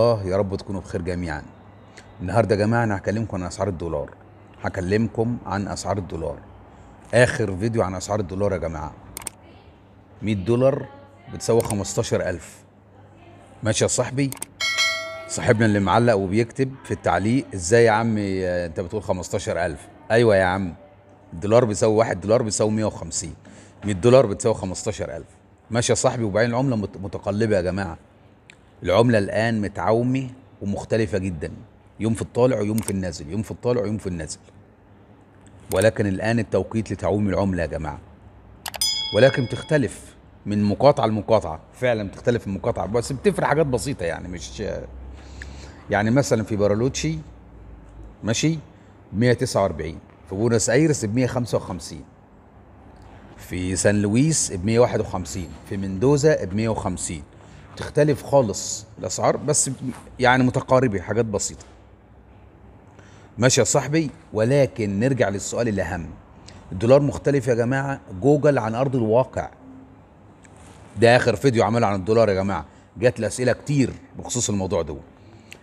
الله يا رب تكونوا بخير جميعا النهارده يا جماعه انا هكلمكم عن اسعار الدولار هكلمكم عن اسعار الدولار اخر فيديو عن اسعار الدولار يا جماعه 100 دولار بتساوي 15000 ماشي يا صاحبي صاحبنا اللي معلق وبيكتب في التعليق ازاي يا عم انت بتقول 15000 ايوه يا عم الدولار بيساوي 1 دولار بيساوي 150 100 دولار بتساوي 15000 ماشي يا صاحبي وبعدين العمله متقلبه يا جماعه العمله الان متعومه ومختلفه جدا يوم في الطالع ويوم في النازل يوم في الطالع ويوم في النازل ولكن الان التوقيت لتعويم العمله يا جماعه ولكن تختلف من مقاطعه لمقاطعه فعلا بتختلف مقاطعة بس بتفرق حاجات بسيطه يعني مش يعني مثلا في بارالوتشي ماشي 149 في بونس ايرس ب 155 في سان لويس ب 151 في مندوزا ب 150 بتختلف خالص الاسعار بس يعني متقاربه حاجات بسيطه ماشي يا صاحبي ولكن نرجع للسؤال الاهم الدولار مختلف يا جماعه جوجل عن ارض الواقع ده اخر فيديو عمله عن الدولار يا جماعه جات لي اسئله كتير بخصوص الموضوع ده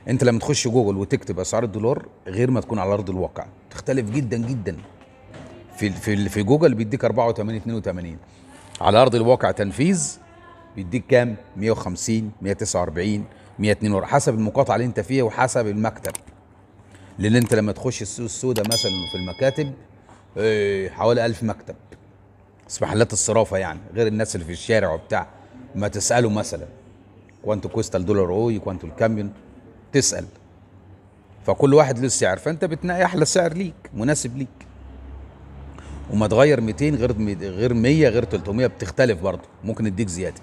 انت لما تخش جوجل وتكتب اسعار الدولار غير ما تكون على ارض الواقع تختلف جدا جدا في في في جوجل بيديك 84 82 على ارض الواقع تنفيذ بيديك كام 150 149 142 حسب المقاطعه اللي انت فيها وحسب المكتب لان انت لما تخش السوق السوداء مثلا في المكاتب ايه حوالي 1000 مكتب بس محلات الصرافه يعني غير الناس اللي في الشارع وبتاع ما تساله مثلا كوانتو كويستال دولار اوي كوانتو الكاميون تسال فكل واحد له سعر فانت بتنقي احلى سعر ليك مناسب ليك وما تغير 200 غير غير 100 غير 300 بتختلف برضه ممكن اديك زياده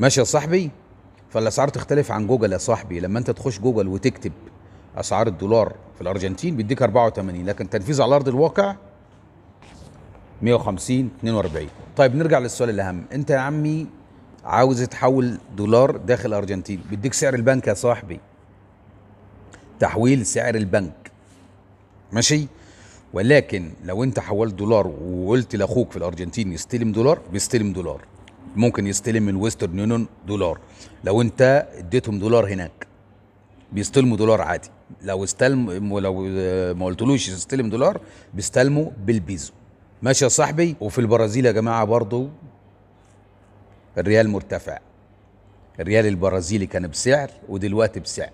ماشي يا صاحبي فالاسعار تختلف عن جوجل يا صاحبي لما انت تخش جوجل وتكتب اسعار الدولار في الارجنتين بيديك 84 لكن تنفيذ على ارض الواقع 150 42 طيب نرجع للسؤال الاهم انت يا عمي عاوز تحول دولار داخل الارجنتين بيديك سعر البنك يا صاحبي تحويل سعر البنك ماشي ولكن لو انت حولت دولار وقلت لاخوك في الارجنتين يستلم دولار بيستلم دولار ممكن يستلم من ويسترن يونيون دولار لو انت اديتهم دولار هناك بيستلموا دولار عادي لو استلم لو آه، ما قلتلوش يستلم دولار بيستلموا بالبيزو ماشي يا صاحبي وفي البرازيل يا جماعه برضو الريال مرتفع الريال البرازيلي كان بسعر ودلوقتي بسعر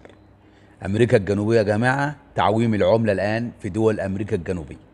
امريكا الجنوبيه يا جماعه تعويم العمله الان في دول امريكا الجنوبيه